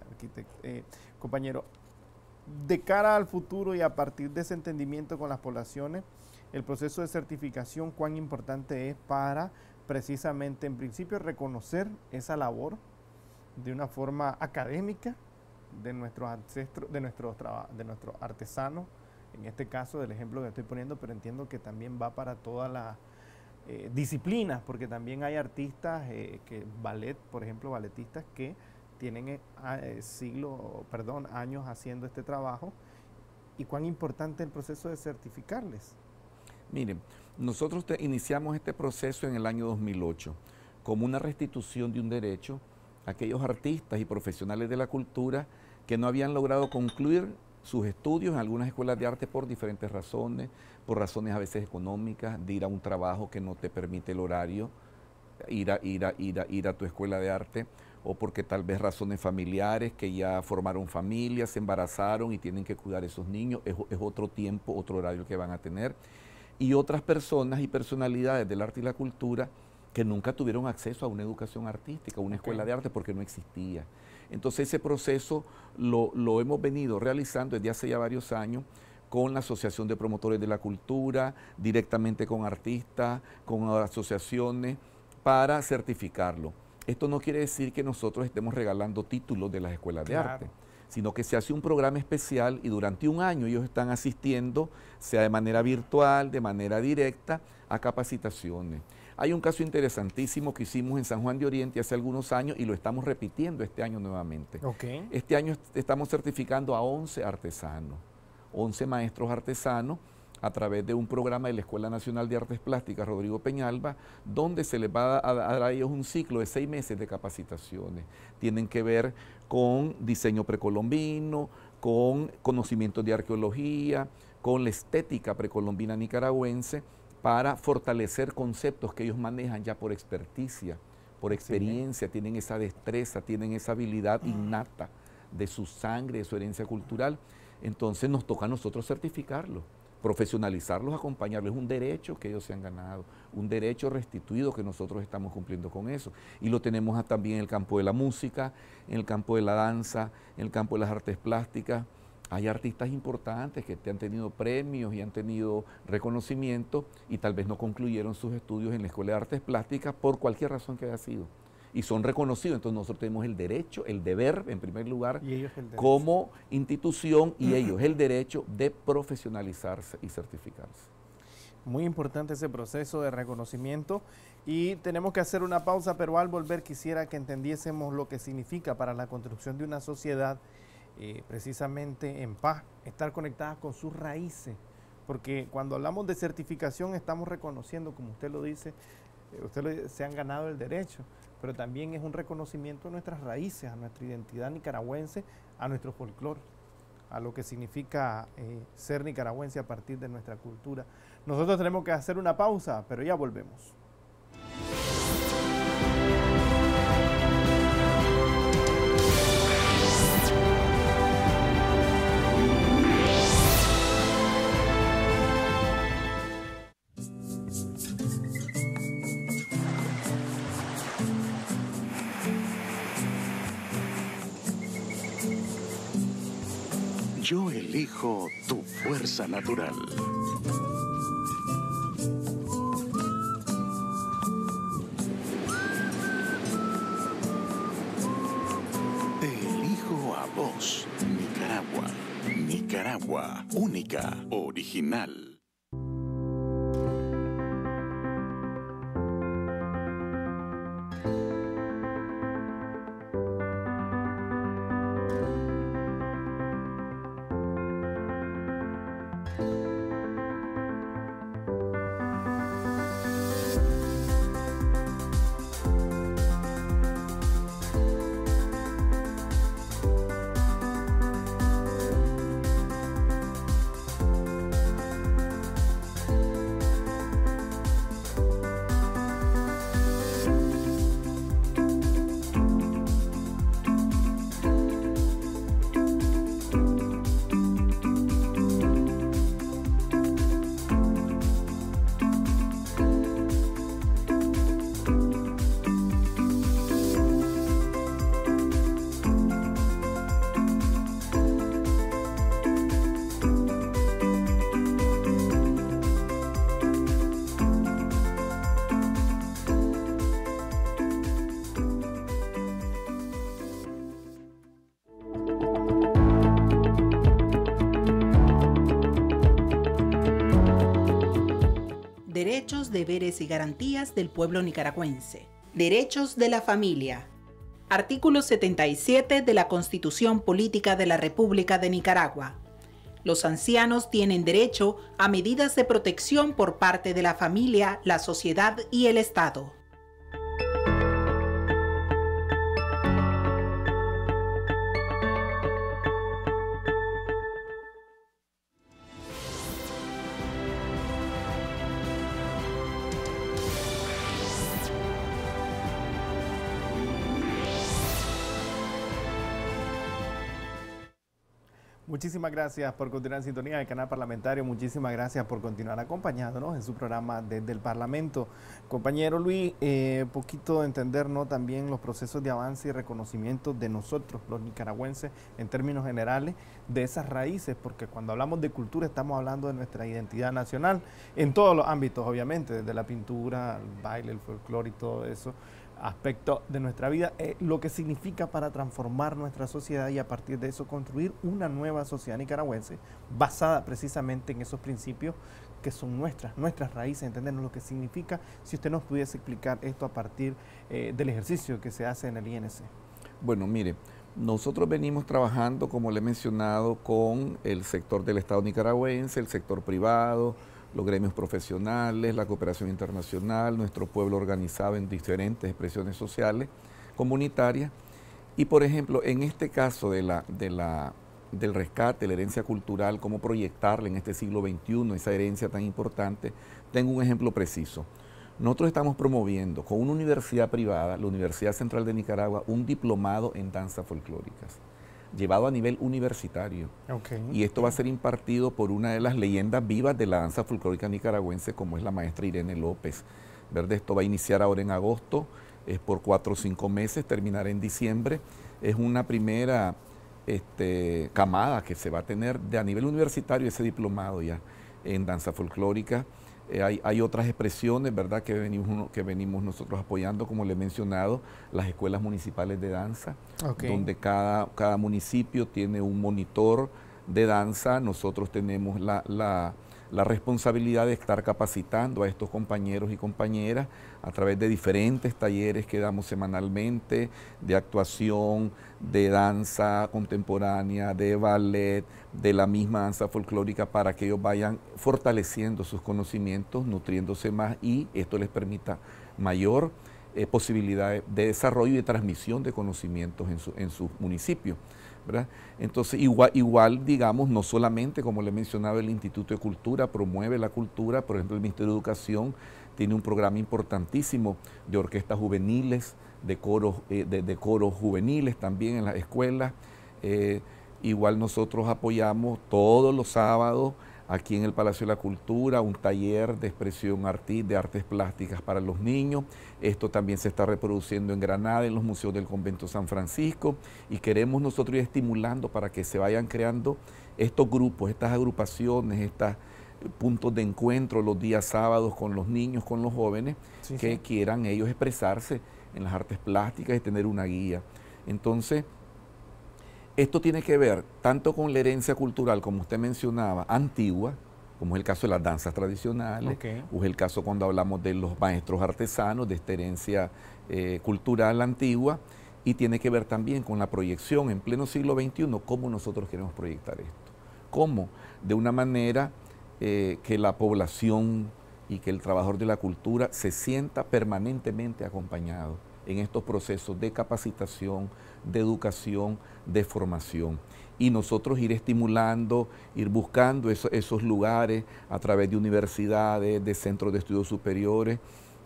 eh, compañero. De cara al futuro y a partir de ese entendimiento con las poblaciones, el proceso de certificación, cuán importante es para precisamente, en principio, reconocer esa labor de una forma académica de nuestros ancestros, de nuestros, de nuestros artesanos, en este caso del ejemplo que estoy poniendo, pero entiendo que también va para todas las eh, disciplinas, porque también hay artistas, eh, que ballet, por ejemplo, balletistas que tienen eh, siglo, perdón, años haciendo este trabajo, y cuán importante el proceso de certificarles. Miren, nosotros iniciamos este proceso en el año 2008 como una restitución de un derecho aquellos artistas y profesionales de la cultura que no habían logrado concluir sus estudios en algunas escuelas de arte por diferentes razones, por razones a veces económicas, de ir a un trabajo que no te permite el horario, ir a, ir a, ir a, a tu escuela de arte, o porque tal vez razones familiares, que ya formaron familias, se embarazaron y tienen que cuidar a esos niños, es otro tiempo, otro horario que van a tener. Y otras personas y personalidades del arte y la cultura que nunca tuvieron acceso a una educación artística, a una escuela de arte, porque no existía. Entonces ese proceso lo, hemos venido realizando desde hace ya varios años con la Asociación de Promotores de la Cultura, directamente con artistas, con asociaciones, para certificarlo. Esto no quiere decir que nosotros estemos regalando títulos de las escuelas de arte, sino que se hace un programa especial y durante un año ellos están asistiendo, sea de manera virtual, de manera directa, a capacitaciones. Hay un caso interesantísimo que hicimos en San Juan de Oriente hace algunos años y lo estamos repitiendo este año nuevamente. Este año estamos certificando a 11 artesanos, 11 maestros artesanos a través de un programa de la Escuela Nacional de Artes Plásticas Rodrigo Peñalba, donde se les va a dar a ellos un ciclo de seis meses de capacitaciones. Tienen que ver con diseño precolombino, con conocimientos de arqueología, con la estética precolombina nicaragüense para fortalecer conceptos que ellos manejan ya por experticia, por experiencia, tienen esa destreza, tienen esa habilidad innata de su sangre, de su herencia cultural. Entonces nos toca a nosotros certificarlos, profesionalizarlos, acompañarlos. Es un derecho que ellos se han ganado, un derecho restituido que nosotros estamos cumpliendo con eso. Y lo tenemos también en el campo de la música, en el campo de la danza, en el campo de las artes plásticas. Hay artistas importantes que han tenido premios y han tenido reconocimiento y tal vez no concluyeron sus estudios en la Escuela de Artes Plásticas por cualquier razón que haya sido. Y son reconocidos, entonces nosotros tenemos el derecho, el deber, en primer lugar, como institución y ellos el derecho de profesionalizarse y certificarse. Muy importante ese proceso de reconocimiento y tenemos que hacer una pausa, pero al volver quisiera que entendiésemos lo que significa para la construcción de una sociedad eh, precisamente en paz, estar conectadas con sus raíces, porque cuando hablamos de certificación estamos reconociendo, como usted lo dice, eh, ustedes se han ganado el derecho, pero también es un reconocimiento a nuestras raíces, a nuestra identidad nicaragüense, a nuestro folclore, a lo que significa eh, ser nicaragüense a partir de nuestra cultura. Nosotros tenemos que hacer una pausa, pero ya volvemos. elijo tu fuerza natural. Te Elijo a vos, Nicaragua. Nicaragua, única, original. deberes y garantías del pueblo nicaragüense. Derechos de la familia. Artículo 77 de la Constitución Política de la República de Nicaragua. Los ancianos tienen derecho a medidas de protección por parte de la familia, la sociedad y el Estado. Muchísimas gracias por continuar en sintonía del canal parlamentario. Muchísimas gracias por continuar acompañándonos en su programa desde el Parlamento. Compañero Luis, Un eh, poquito de entendernos también los procesos de avance y reconocimiento de nosotros, los nicaragüenses, en términos generales, de esas raíces, porque cuando hablamos de cultura estamos hablando de nuestra identidad nacional, en todos los ámbitos, obviamente, desde la pintura, el baile, el folclore y todo eso aspecto de nuestra vida, eh, lo que significa para transformar nuestra sociedad y a partir de eso construir una nueva sociedad nicaragüense basada precisamente en esos principios que son nuestras, nuestras raíces, entendernos lo que significa, si usted nos pudiese explicar esto a partir eh, del ejercicio que se hace en el INC. Bueno, mire, nosotros venimos trabajando, como le he mencionado, con el sector del Estado nicaragüense, el sector privado, los gremios profesionales, la cooperación internacional, nuestro pueblo organizado en diferentes expresiones sociales, comunitarias. Y por ejemplo, en este caso de del rescate, la herencia cultural, cómo proyectarle en este siglo XXI, esa herencia tan importante, tengo un ejemplo preciso. Nosotros estamos promoviendo con una universidad privada, la Universidad Central de Nicaragua, un diplomado en danzas folclóricas llevado a nivel universitario. Y esto va a ser impartido por una de las leyendas vivas de la danza folclórica nicaragüense, como es la maestra Irene López. Verde, esto va a iniciar ahora en agosto, es por cuatro o cinco meses, terminará en diciembre. Es una primera este, camada que se va a tener de, a nivel universitario ese diplomado ya en danza folclórica eh, hay, otras expresiones, ¿verdad?, que venimos, que venimos nosotros apoyando, como le he mencionado, las escuelas municipales de danza, donde cada, cada municipio tiene un monitor de danza. Nosotros tenemos la la responsabilidad de estar capacitando a estos compañeros y compañeras a través de diferentes talleres que damos semanalmente, de actuación, de danza contemporánea, de ballet, de la misma danza folclórica, para que ellos vayan fortaleciendo sus conocimientos, nutriéndose más y esto les permita mayor eh, posibilidad de desarrollo y transmisión de conocimientos en, su, en sus municipios. Entonces, igual, digamos, no solamente, como le he mencionado, el Instituto de Cultura promueve la cultura, por ejemplo, el Ministerio de Educación tiene un programa importantísimo de orquestas juveniles, de coros, eh, de, coros juveniles también en las escuelas. Eh, igual nosotros apoyamos todos los sábados aquí en el Palacio de la Cultura, un taller de expresión artística, de artes plásticas para los niños. Esto también se está reproduciendo en Granada, en los museos del Convento San Francisco, y queremos nosotros ir estimulando para que se vayan creando estos grupos, estas agrupaciones, estos puntos de encuentro los días sábados con los niños, con los jóvenes, que quieran ellos expresarse en las artes plásticas y tener una guía. Entonces, esto tiene que ver tanto con la herencia cultural, como usted mencionaba, antigua, como es el caso de las danzas tradicionales, o es el caso cuando hablamos de los maestros artesanos, de esta herencia eh, cultural antigua, y tiene que ver también con la proyección en pleno siglo XXI, cómo nosotros queremos proyectar esto, cómo de una manera eh, que la población y que el trabajador de la cultura se sienta permanentemente acompañado en estos procesos de capacitación, de educación, de formación. Y nosotros ir estimulando, ir buscando esos lugares a través de universidades, de centros de estudios superiores.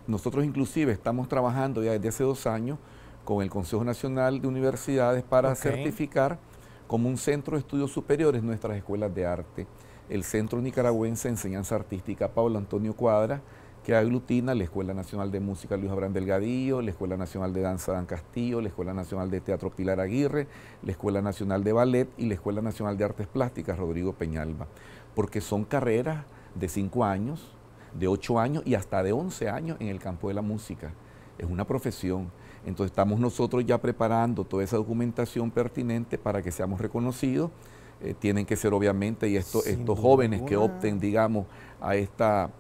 Nosotros inclusive estamos trabajando ya desde hace dos años con el Consejo Nacional de Universidades para certificar como un centro de estudios superiores nuestras escuelas de arte. El Centro Nicaragüense de Enseñanza Artística Pablo Antonio Cuadra, que aglutina la Escuela Nacional de Música Luis Abraham Delgadillo, la Escuela Nacional de Danza Dan Castillo, la Escuela Nacional de Teatro Pilar Aguirre, la Escuela Nacional de Ballet y la Escuela Nacional de Artes Plásticas Rodrigo Peñalba, porque son carreras de 5 años, de 8 años y hasta de 11 años en el campo de la música. Es una profesión. Entonces estamos nosotros ya preparando toda esa documentación pertinente para que seamos reconocidos. Eh, tienen que ser obviamente, y estos jóvenes que opten, digamos, a esta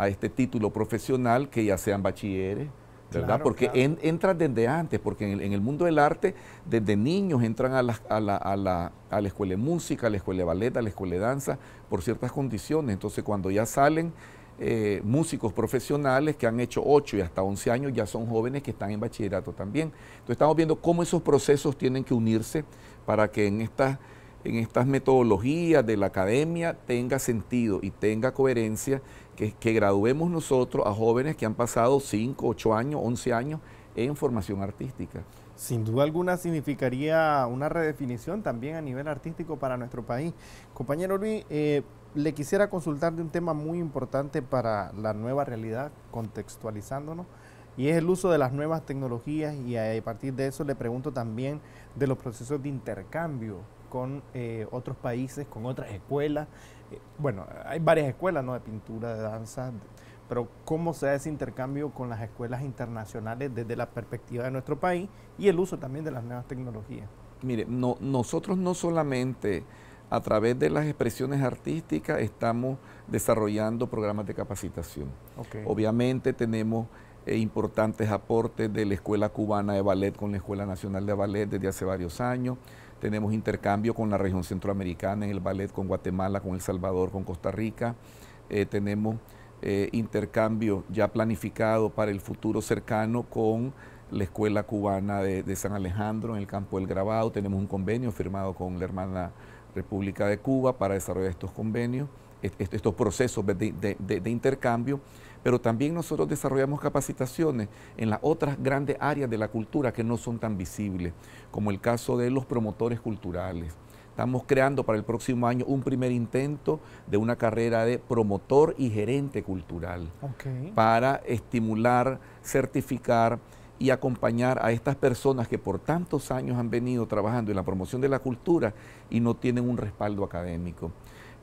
a este título profesional que ya sean bachilleres, ¿verdad? porque entran desde antes, porque en el, mundo del arte, desde niños entran a la, escuela de música, a la escuela de ballet, a la escuela de danza, por ciertas condiciones. Entonces, cuando ya salen eh, músicos profesionales que han hecho 8 y hasta 11 años, ya son jóvenes que están en bachillerato también. Entonces, estamos viendo cómo esos procesos tienen que unirse para que en estas en estas metodologías de la academia tenga sentido y tenga coherencia que, graduemos nosotros a jóvenes que han pasado 5, 8 años, 11 años en formación artística. Sin duda alguna significaría una redefinición también a nivel artístico para nuestro país. Compañero Luis, eh, le quisiera consultar de un tema muy importante para la nueva realidad, contextualizándonos, y es el uso de las nuevas tecnologías y a partir de eso le pregunto también de los procesos de intercambio con eh, otros países, con otras escuelas. Eh, bueno, hay varias escuelas ¿no? de pintura, de danza, pero cómo se da ese intercambio con las escuelas internacionales desde la perspectiva de nuestro país y el uso también de las nuevas tecnologías. Mire, no, nosotros no solamente a través de las expresiones artísticas estamos desarrollando programas de capacitación. Obviamente tenemos eh, importantes aportes de la Escuela Cubana de Ballet con la Escuela Nacional de Ballet desde hace varios años tenemos intercambio con la región centroamericana, en el ballet con Guatemala, con El Salvador, con Costa Rica, eh, tenemos eh, intercambio ya planificado para el futuro cercano con la Escuela Cubana de, San Alejandro en el campo del grabado, tenemos un convenio firmado con la hermana República de Cuba para desarrollar estos convenios, estos procesos de intercambio pero también nosotros desarrollamos capacitaciones en las otras grandes áreas de la cultura que no son tan visibles, como el caso de los promotores culturales. Estamos creando para el próximo año un primer intento de una carrera de promotor y gerente cultural para estimular, certificar y acompañar a estas personas que por tantos años han venido trabajando en la promoción de la cultura y no tienen un respaldo académico.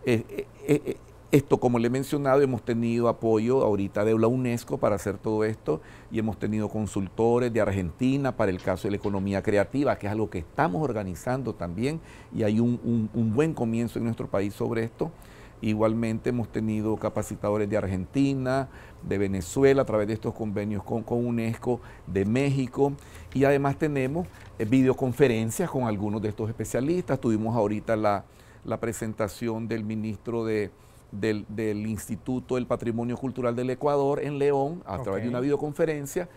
Eh, eh, eh, esto, como le he mencionado, hemos tenido apoyo ahorita de la UNESCO para hacer todo esto y hemos tenido consultores de Argentina para el caso de la economía creativa, que es algo que estamos organizando también y hay un, buen comienzo en nuestro país sobre esto. Igualmente hemos tenido capacitadores de Argentina, de Venezuela, a través de estos convenios con, con UNESCO, de México. Y además tenemos eh, videoconferencias con algunos de estos especialistas. Tuvimos ahorita la, la presentación del ministro de, del, del Instituto del Patrimonio Cultural del Ecuador en León a través de una videoconferencia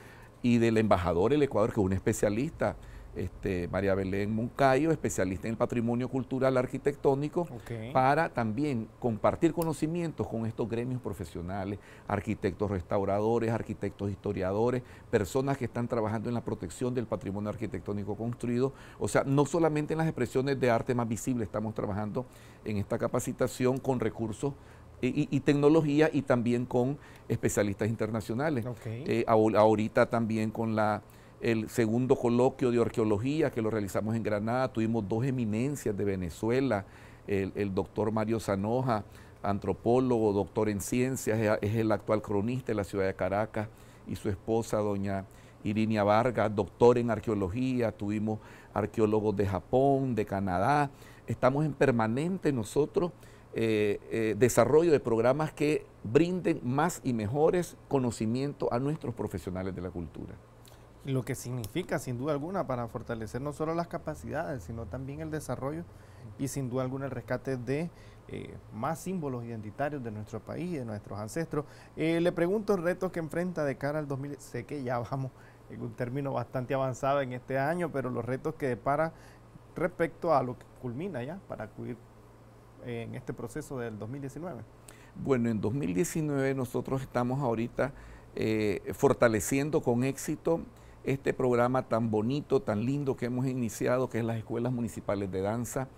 y del embajador del Ecuador, que es un especialista este, María Belén Moncayo, especialista en patrimonio cultural arquitectónico, para también compartir conocimientos con estos gremios profesionales, arquitectos restauradores, arquitectos historiadores, personas que están trabajando en la protección del patrimonio arquitectónico construido. O sea, no solamente en las expresiones de arte más visible estamos trabajando en esta capacitación con recursos y, tecnología y también con especialistas internacionales. Eh, ahorita también con la el segundo coloquio de arqueología que lo realizamos en Granada, tuvimos dos eminencias de Venezuela, el, doctor Mario Zanoja, antropólogo, doctor en ciencias, es, el actual cronista de la ciudad de Caracas, y su esposa, doña Irinia Vargas, doctor en arqueología, tuvimos arqueólogos de Japón, de Canadá, estamos en permanente nosotros eh, eh, desarrollo de programas que brinden más y mejores conocimientos a nuestros profesionales de la cultura. Lo que significa, sin duda alguna, para fortalecer no solo las capacidades, sino también el desarrollo y sin duda alguna el rescate de eh, más símbolos identitarios de nuestro país y de nuestros ancestros. Eh, le pregunto retos que enfrenta de cara al 2000. Sé que ya vamos en un término bastante avanzado en este año, pero los retos que depara respecto a lo que culmina ya para acudir eh, en este proceso del 2019. Bueno, en 2019 nosotros estamos ahorita fortaleciendo con éxito este programa tan bonito, tan lindo que hemos iniciado, que es las escuelas municipales de danza.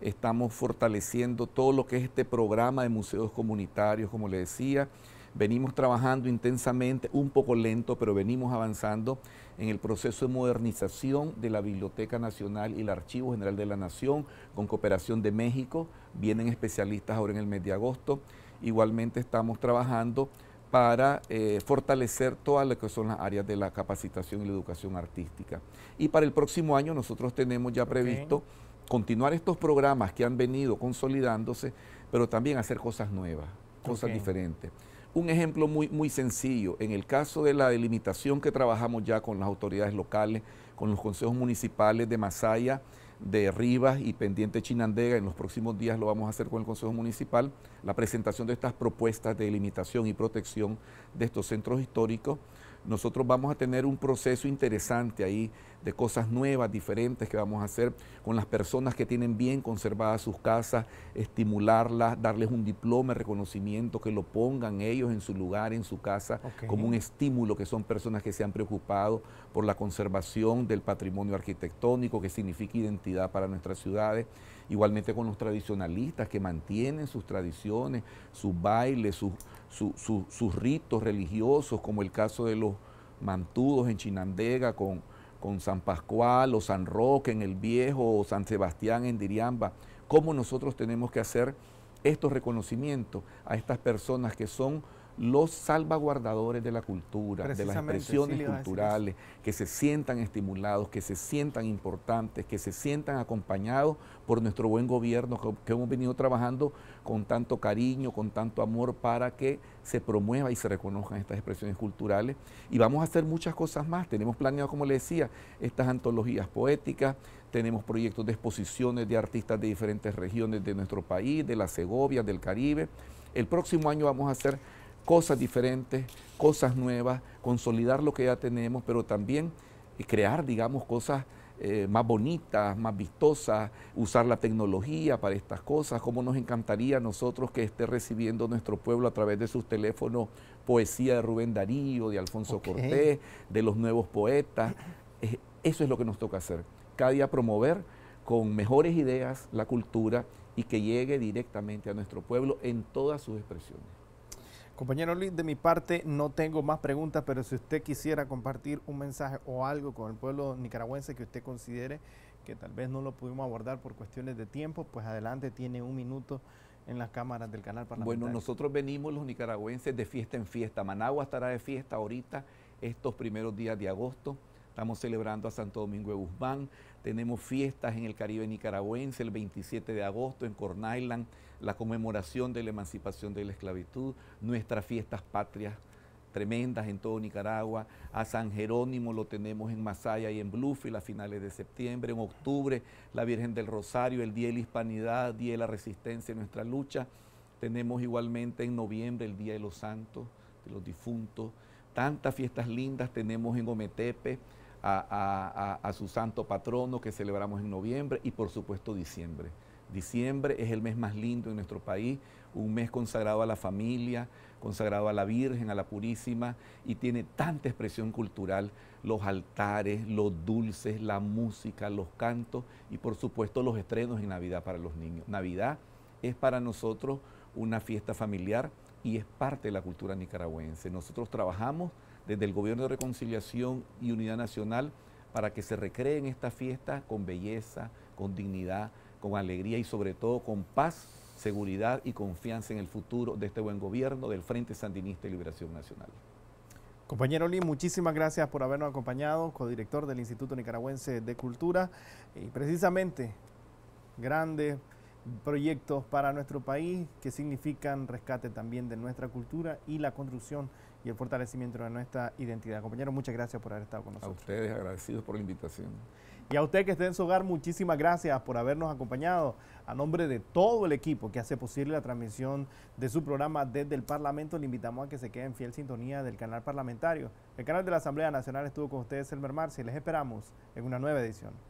Estamos fortaleciendo todo lo que es este programa de museos comunitarios, como le decía. Venimos trabajando intensamente, un poco lento, pero venimos avanzando en el proceso de modernización de la Biblioteca Nacional y el Archivo General de la Nación, con cooperación de México. Vienen especialistas ahora en el mes de agosto. Igualmente estamos trabajando para eh, fortalecer todas lo que son las áreas de la capacitación y la educación artística. Y para el próximo año nosotros tenemos ya previsto continuar estos programas que han venido consolidándose, pero también hacer cosas nuevas, cosas diferentes. Un ejemplo muy, muy sencillo, en el caso de la delimitación que trabajamos ya con las autoridades locales, con los consejos municipales de Masaya, de Rivas y Pendiente Chinandega, en los próximos días lo vamos a hacer con el Consejo Municipal, la presentación de estas propuestas de limitación y protección de estos centros históricos nosotros vamos a tener un proceso interesante ahí de cosas nuevas, diferentes que vamos a hacer con las personas que tienen bien conservadas sus casas, estimularlas, darles un diploma, reconocimiento, que lo pongan ellos en su lugar, en su casa, como un estímulo, que son personas que se han preocupado por la conservación del patrimonio arquitectónico, que significa identidad para nuestras ciudades igualmente con los tradicionalistas que mantienen sus tradiciones, sus bailes, sus, sus ritos religiosos, como el caso de los mantudos en Chinandega con, con San Pascual o San Roque en el Viejo o San Sebastián en Diriamba, cómo nosotros tenemos que hacer estos reconocimientos a estas personas que son los salvaguardadores de la cultura, de las expresiones culturales, que se sientan estimulados, que se sientan importantes, que se sientan acompañados por nuestro buen gobierno, que, hemos venido trabajando con tanto cariño, con tanto amor, para que se promueva y se reconozcan estas expresiones culturales. Y vamos a hacer muchas cosas más. Tenemos planeado, como le decía, estas antologías poéticas, tenemos proyectos de exposiciones de artistas de diferentes regiones de nuestro país, de la Segovia, del Caribe. El próximo año vamos a hacer cosas diferentes, cosas nuevas, consolidar lo que ya tenemos, pero también eh, crear, digamos, cosas eh, más bonitas, más vistosas, usar la tecnología para estas cosas, como nos encantaría a nosotros que esté recibiendo nuestro pueblo a través de sus teléfonos poesía de Rubén Darío, de Alfonso Cortés, de los nuevos poetas. eso es lo que nos toca hacer, cada día promover con mejores ideas la cultura y que llegue directamente a nuestro pueblo en todas sus expresiones. Compañero Luis, de mi parte no tengo más preguntas, pero si usted quisiera compartir un mensaje o algo con el pueblo nicaragüense que usted considere que tal vez no lo pudimos abordar por cuestiones de tiempo, pues adelante tiene un minuto en las cámaras del canal parlamentario. Bueno, nosotros venimos los nicaragüenses de fiesta en fiesta. Managua estará de fiesta ahorita estos primeros días de agosto. Estamos celebrando a Santo Domingo de Guzmán. Tenemos fiestas en el Caribe nicaragüense el 27 de agosto en Corn Island la conmemoración de la emancipación de la esclavitud, nuestras fiestas patrias tremendas en todo Nicaragua. A San Jerónimo lo tenemos en Masaya y en Bluefield a finales de septiembre. En octubre, la Virgen del Rosario, el Día de la Hispanidad, Día de la Resistencia, nuestra lucha. Tenemos igualmente en noviembre el Día de los Santos, de los difuntos. Tantas fiestas lindas tenemos en Ometepe. a su santo patrono que celebramos en noviembre y por supuesto diciembre. Diciembre es el mes más lindo en nuestro país, un mes consagrado a la familia, consagrado a la Virgen, a la Purísima, y tiene tanta expresión cultural, los altares, los dulces, la música, los cantos y por supuesto los estrenos en Navidad para los niños. Navidad es para nosotros una fiesta familiar y es parte de la cultura nicaragüense. Nosotros trabajamos desde el Gobierno de Reconciliación y Unidad Nacional para que se recreen estas fiestas con belleza, con dignidad, con alegría y sobre todo con paz, seguridad y confianza en el futuro de este buen gobierno del Frente Sandinista y Liberación Nacional. Compañero Lee, muchísimas gracias por habernos acompañado, codirector del Instituto Nicaragüense de Cultura y precisamente grandes proyectos para nuestro país que significan rescate también de nuestra cultura y la construcción y el fortalecimiento de nuestra identidad. Compañero, muchas gracias por haber estado con nosotros. A ustedes agradecidos por la invitación. Y a usted que esté en su hogar, muchísimas gracias por habernos acompañado a nombre de todo el equipo que hace posible la transmisión de su programa desde el Parlamento, le invitamos a que se quede en fiel sintonía del canal parlamentario. El canal de la Asamblea Nacional estuvo con ustedes, Elmer y Les esperamos en una nueva edición.